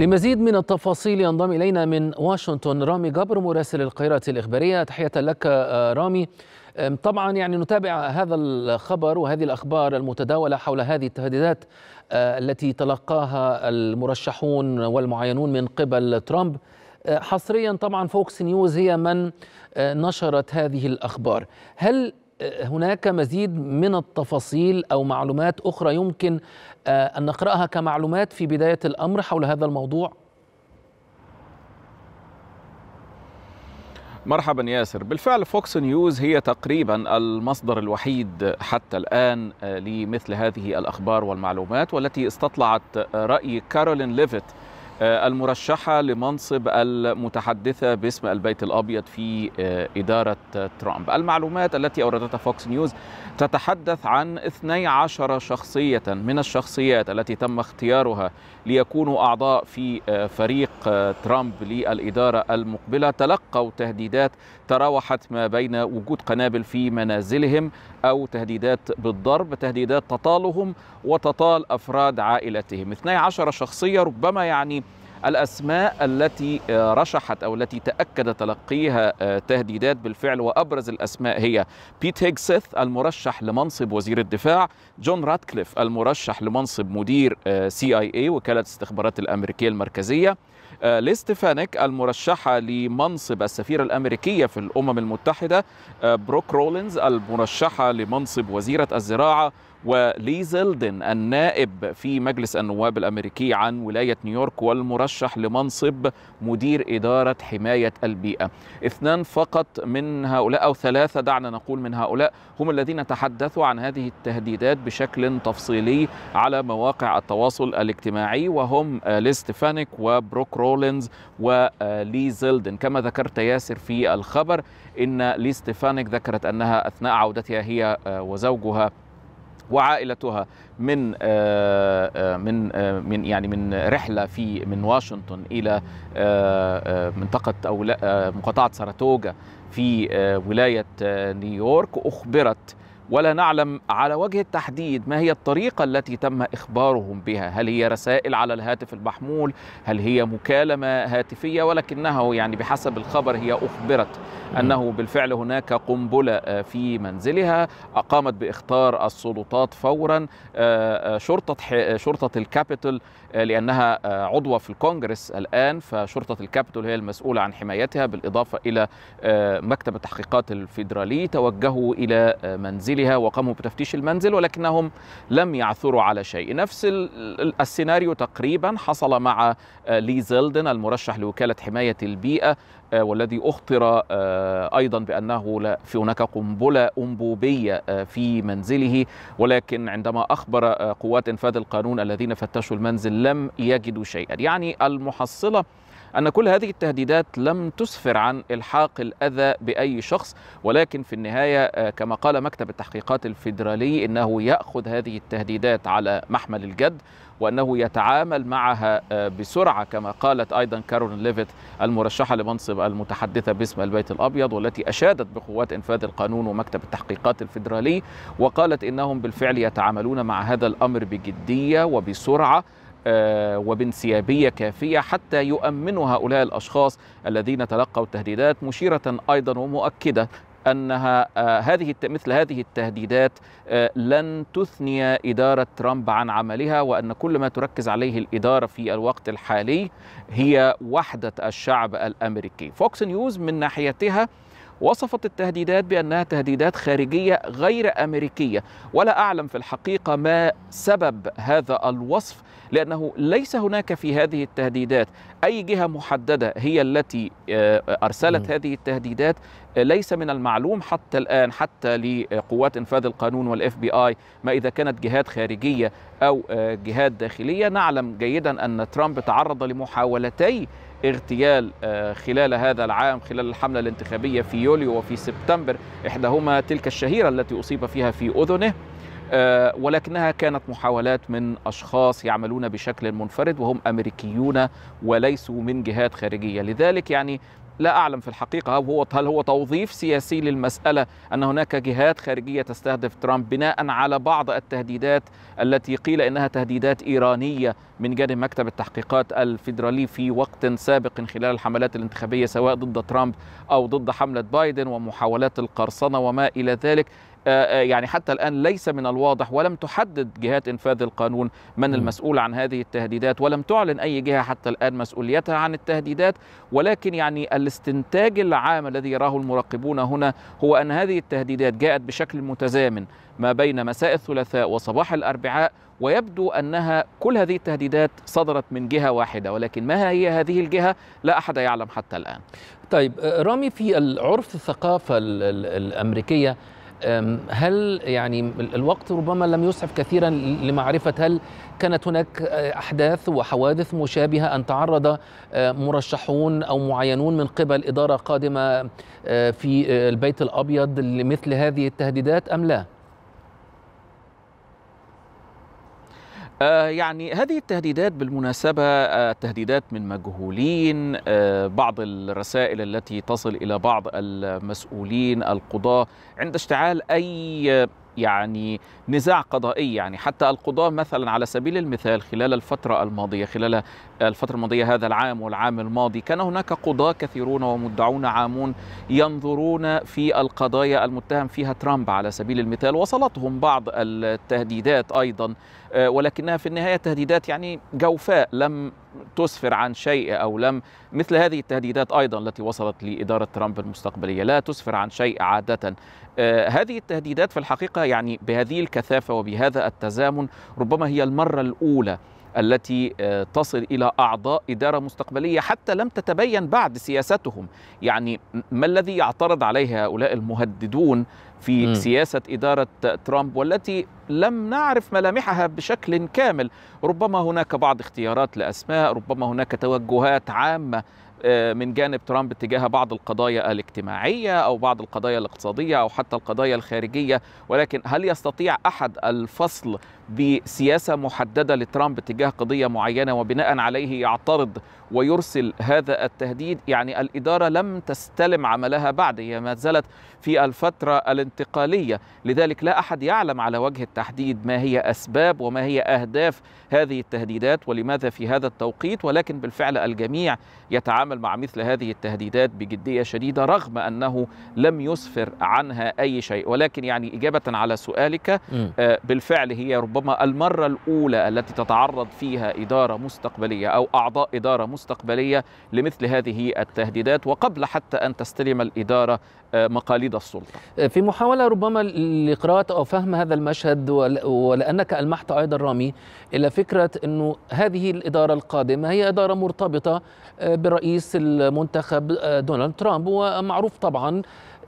لمزيد من التفاصيل ينضم إلينا من واشنطن رامي جبر مراسل القاهرة الإخبارية تحية لك آه، رامي طبعا يعني نتابع هذا الخبر وهذه الأخبار المتداولة حول هذه التهديدات آه، التي تلقاها المرشحون والمعينون من قبل ترامب آه، حصريا طبعا فوكس نيوز هي من نشرت هذه الأخبار هل هناك مزيد من التفاصيل او معلومات اخرى يمكن آه، ان نقراها كمعلومات في بدايه الامر حول هذا الموضوع مرحبا ياسر بالفعل فوكس نيوز هي تقريبا المصدر الوحيد حتى الآن آه، لمثل هذه الأخبار والمعلومات والتي استطلعت آه، رأي كارولين ليفيت آه، المرشحة لمنصب المتحدثة باسم البيت الأبيض في آه، إدارة ترامب المعلومات التي أوردتها فوكس نيوز تتحدث عن 12 شخصية من الشخصيات التي تم اختيارها ليكونوا أعضاء في آه، فريق ترامب للإدارة المقبلة تلقوا تهديدات تراوحت ما بين وجود قنابل في منازلهم أو تهديدات بالضرب تهديدات تطالهم وتطال أفراد عائلتهم 12 شخصية ربما يعني الأسماء التي آه، رشحت أو التي تأكد تلقيها آه، تهديدات بالفعل وأبرز الأسماء هي بيت هيجسيث المرشح لمنصب وزير الدفاع جون راتكليف المرشح لمنصب مدير آه، سي اي اي وكالة الاستخبارات الأمريكية المركزية ليستيفانيك المرشحة لمنصب السفيرة الأمريكية في الأمم المتحدة بروك رولينز المرشحة لمنصب وزيرة الزراعة ولي زيلدن النائب في مجلس النواب الامريكي عن ولايه نيويورك والمرشح لمنصب مدير اداره حمايه البيئه. اثنان فقط من هؤلاء او ثلاثه دعنا نقول من هؤلاء هم الذين تحدثوا عن هذه التهديدات بشكل تفصيلي على مواقع التواصل الاجتماعي وهم لي ستيفانيك وبروك رولينز ولي زيلدن كما ذكرت ياسر في الخبر ان لي ستيفانيك ذكرت انها اثناء عودتها هي آه، وزوجها وعائلتها من آه، آه، من آه، من يعني من رحله في من واشنطن الى منطقه او مقاطعه ساراتوجا في ولايه نيويورك اخبرت ولا نعلم على وجه التحديد ما هي الطريقة التي تم إخبارهم بها هل هي رسائل على الهاتف المحمول هل هي مكالمة هاتفية ولكنها يعني بحسب الخبر هي أخبرت نعم. أنه بالفعل هناك قنبلة آه، في منزلها أقامت بإخطار السلطات فورا آه، آه، شرطة شرطة الكابيتول لأنها عضوة في الكونجرس الآن فشرطة الكابيتول هي المسؤولة عن حمايتها بالإضافة إلى مكتب التحقيقات الفيدرالي توجهوا إلى منزلها وقاموا بتفتيش المنزل ولكنهم لم يعثروا على شيء نفس السيناريو تقريبا حصل مع لي زيلدن المرشح لوكالة حماية البيئة آه، والذي اخطر آه، ايضا بانه في هناك قنبله انبوبيه آه، في منزله ولكن عندما اخبر قوات انفاذ القانون الذين فتشوا المنزل لم يجدوا شيئا يعني المحصله أن كل هذه التهديدات لم تسفر عن إلحاق الأذى بأي شخص ولكن في النهاية آه، كما قال مكتب التحقيقات الفيدرالي إنه يأخذ هذه التهديدات على محمل الجد وأنه يتعامل معها آه، بسرعة كما قالت أيضا كارولين ليفيت المرشحة لمنصب المتحدثة باسم البيت الأبيض والتي أشادت بقوات إنفاذ القانون ومكتب التحقيقات الفيدرالي وقالت إنهم بالفعل يتعاملون مع هذا الأمر بجدية وبسرعة آه، وبانسيابيه كافيه حتى يؤمنوا هؤلاء الاشخاص الذين تلقوا التهديدات مشيره ايضا ومؤكده انها آه، هذه مثل هذه التهديدات آه، لن تثني اداره ترامب عن عملها وان كل ما تركز عليه الاداره في الوقت الحالي هي وحده الشعب الامريكي. فوكس نيوز من ناحيتها وصفت التهديدات بأنها تهديدات خارجية غير أمريكية ولا أعلم في الحقيقة ما سبب هذا الوصف لأنه ليس هناك في هذه التهديدات أي جهة محددة هي التي آه، أرسلت هذه التهديدات ليس من المعلوم حتى الآن حتى لقوات إنفاذ القانون والإف بي آي ما إذا كانت جهات خارجية أو آه، جهات داخلية نعلم جيدا أن ترامب تعرض لمحاولتي اغتيال آه، خلال هذا العام خلال الحملة الانتخابية في يوليو وفي سبتمبر إحداهما تلك الشهيرة التي أصيب فيها في أذنه آه، ولكنها كانت محاولات من اشخاص يعملون بشكل منفرد وهم امريكيون وليسوا من جهات خارجيه، لذلك يعني لا أعلم في الحقيقة هو هل هو توظيف سياسي للمسألة أن هناك جهات خارجية تستهدف ترامب بناء على بعض التهديدات التي قيل إنها تهديدات إيرانية من جانب مكتب التحقيقات الفيدرالي في وقت سابق خلال الحملات الانتخابية سواء ضد ترامب أو ضد حملة بايدن ومحاولات القرصنة وما إلى ذلك آه، آه، يعني حتى الآن ليس من الواضح ولم تحدد جهات إنفاذ القانون من المسؤول عن هذه التهديدات ولم تعلن أي جهة حتى الآن مسؤوليتها عن التهديدات ولكن يعني الاستنتاج العام الذي يراه المراقبون هنا هو أن هذه التهديدات جاءت بشكل متزامن ما بين مساء الثلاثاء وصباح الأربعاء ويبدو أنها كل هذه التهديدات صدرت من جهة واحدة ولكن ما هي هذه الجهة لا أحد يعلم حتى الآن طيب آه، رامي في العرف الثقافة الأمريكية هل يعني الوقت ربما لم يسعف كثيرا لمعرفة هل كانت هناك آه، أحداث وحوادث مشابهة أن تعرض آه، مرشحون أو معينون من قبل إدارة قادمة آه، في البيت الأبيض لمثل هذه التهديدات أم لا؟ آه، يعني هذه التهديدات بالمناسبة آه، تهديدات من مجهولين آه، بعض الرسائل التي تصل إلى بعض المسؤولين القضاة عند اشتعال أي يعني نزاع قضائي يعني حتى القضاة مثلا على سبيل المثال خلال الفترة الماضية خلال الفترة الماضية هذا العام والعام الماضي كان هناك قضاة كثيرون ومدعون عامون ينظرون في القضايا المتهم فيها ترامب على سبيل المثال وصلتهم بعض التهديدات أيضا آه، ولكنها في النهاية تهديدات يعني جوفاء لم تسفر عن شيء أو لم مثل هذه التهديدات أيضا التي وصلت لإدارة ترامب المستقبلية لا تسفر عن شيء عادة آه، هذه التهديدات في الحقيقة يعني بهذه الكثافة وبهذا التزامن ربما هي المرة الأولى التي آه، تصل الى اعضاء اداره مستقبليه حتى لم تتبين بعد سياستهم، يعني ما الذي يعترض عليه هؤلاء المهددون في م. سياسة إدارة ترامب والتي لم نعرف ملامحها بشكل كامل ربما هناك بعض اختيارات لأسماء ربما هناك توجهات عامة آه، من جانب ترامب تجاه بعض القضايا الاجتماعيه او بعض القضايا الاقتصاديه او حتى القضايا الخارجيه ولكن هل يستطيع احد الفصل بسياسه محدده لترامب تجاه قضيه معينه وبناء عليه يعترض ويرسل هذا التهديد يعني الاداره لم تستلم عملها بعد هي ما زالت في الفتره الانتقاليه لذلك لا احد يعلم على وجه التحديد ما هي اسباب وما هي اهداف هذه التهديدات ولماذا في هذا التوقيت ولكن بالفعل الجميع يتعامل يتعامل مع مثل هذه التهديدات بجدية شديدة رغم أنه لم يسفر عنها أي شيء ولكن يعني إجابة على سؤالك آه، بالفعل هي ربما المرة الأولى التي تتعرض فيها إدارة مستقبلية أو أعضاء إدارة مستقبلية لمثل هذه التهديدات وقبل حتى أن تستلم الإدارة آه، مقاليد السلطة آه، في محاولة ربما لقراءة أو فهم هذا المشهد ولأنك ألمحت أيضا رامي إلى فكرة أنه هذه الإدارة القادمة هي إدارة مرتبطة برئيس رئيس المنتخب آه، دونالد ترامب ومعروف طبعا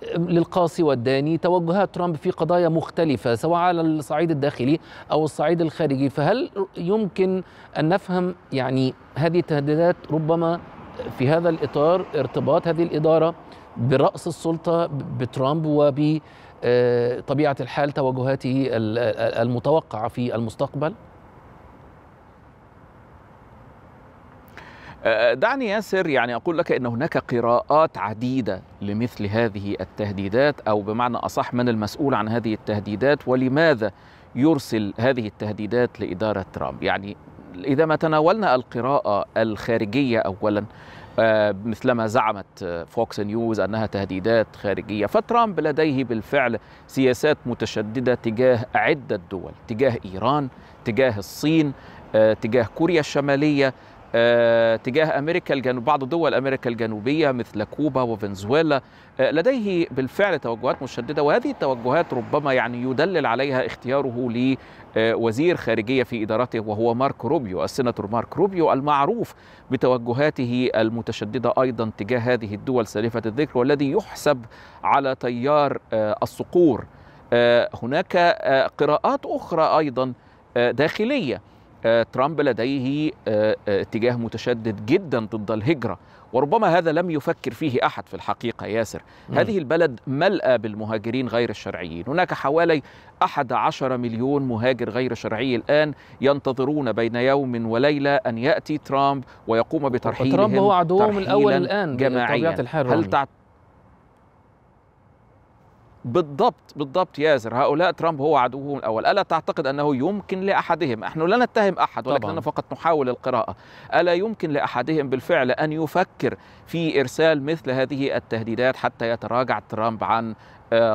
آه، للقاصي والداني توجهات ترامب في قضايا مختلفة سواء على الصعيد الداخلي أو الصعيد الخارجي فهل يمكن أن نفهم يعني هذه التهديدات ربما في هذا الإطار ارتباط هذه الإدارة برأس السلطة بترامب وبطبيعة آه، الحال توجهاته المتوقعة في المستقبل؟ آه، آه، دعني ياسر يعني أقول لك أن هناك قراءات عديدة لمثل هذه التهديدات أو بمعنى أصح من المسؤول عن هذه التهديدات ولماذا يرسل هذه التهديدات لإدارة ترامب يعني إذا ما تناولنا القراءة الخارجية أولا آه، مثلما زعمت فوكس نيوز أنها تهديدات خارجية فترامب لديه بالفعل سياسات متشددة تجاه عدة دول تجاه إيران تجاه الصين تجاه كوريا الشمالية آه، تجاه امريكا الجنوب بعض دول امريكا الجنوبيه مثل كوبا وفنزويلا آه، لديه بالفعل توجهات مشدده وهذه التوجهات ربما يعني يدلل عليها اختياره لوزير آه، خارجيه في ادارته وهو مارك روبيو السيناتور مارك روبيو المعروف بتوجهاته المتشدده ايضا تجاه هذه الدول سالفه الذكر والذي يحسب على تيار الصقور هناك قراءات اخرى ايضا داخليه آه، ترامب لديه آه، آه، اتجاه متشدد جدا ضد الهجرة وربما هذا لم يفكر فيه أحد في الحقيقة ياسر هذه البلد ملأى بالمهاجرين غير الشرعيين هناك حوالي 11 مليون مهاجر غير شرعي الآن ينتظرون بين يوم وليلة أن يأتي ترامب ويقوم بترحيلهم ترامب هو عدوهم الأول الآن جماعيا هل, تعت... بالضبط بالضبط ياسر هؤلاء ترامب هو عدوهم الأول ألا تعتقد أنه يمكن لأحدهم نحن لا نتهم أحد ولكننا فقط نحاول القراءة ألا يمكن لأحدهم بالفعل أن يفكر في إرسال مثل هذه التهديدات حتى يتراجع ترامب عن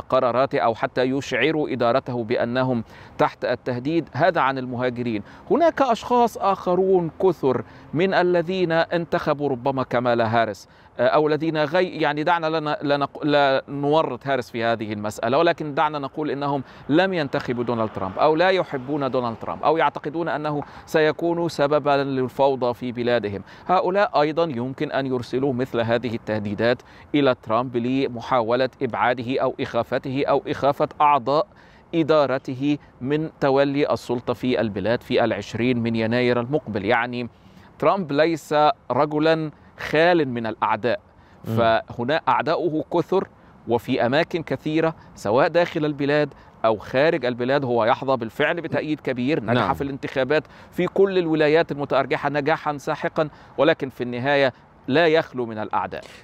قراراته او حتى يشعروا ادارته بانهم تحت التهديد هذا عن المهاجرين هناك اشخاص اخرون كثر من الذين انتخبوا ربما كمال هارس آه، او الذين غي يعني دعنا لنا لا, لا نورط هارس في هذه المساله ولكن دعنا نقول انهم لم ينتخبوا دونالد ترامب او لا يحبون دونالد ترامب او يعتقدون انه سيكون سببا للفوضى في بلادهم هؤلاء ايضا يمكن ان يرسلوا مثل هذه التهديدات الى ترامب لمحاوله ابعاده او إخافته أو إخافة أعضاء إدارته من تولي السلطة في البلاد في العشرين من يناير المقبل يعني ترامب ليس رجلا خال من الأعداء فهنا أعداؤه كثر وفي أماكن كثيرة سواء داخل البلاد أو خارج البلاد هو يحظى بالفعل بتأييد كبير نجح نعم. في الانتخابات في كل الولايات المتأرجحة نجاحا ساحقا ولكن في النهاية لا يخلو من الأعداء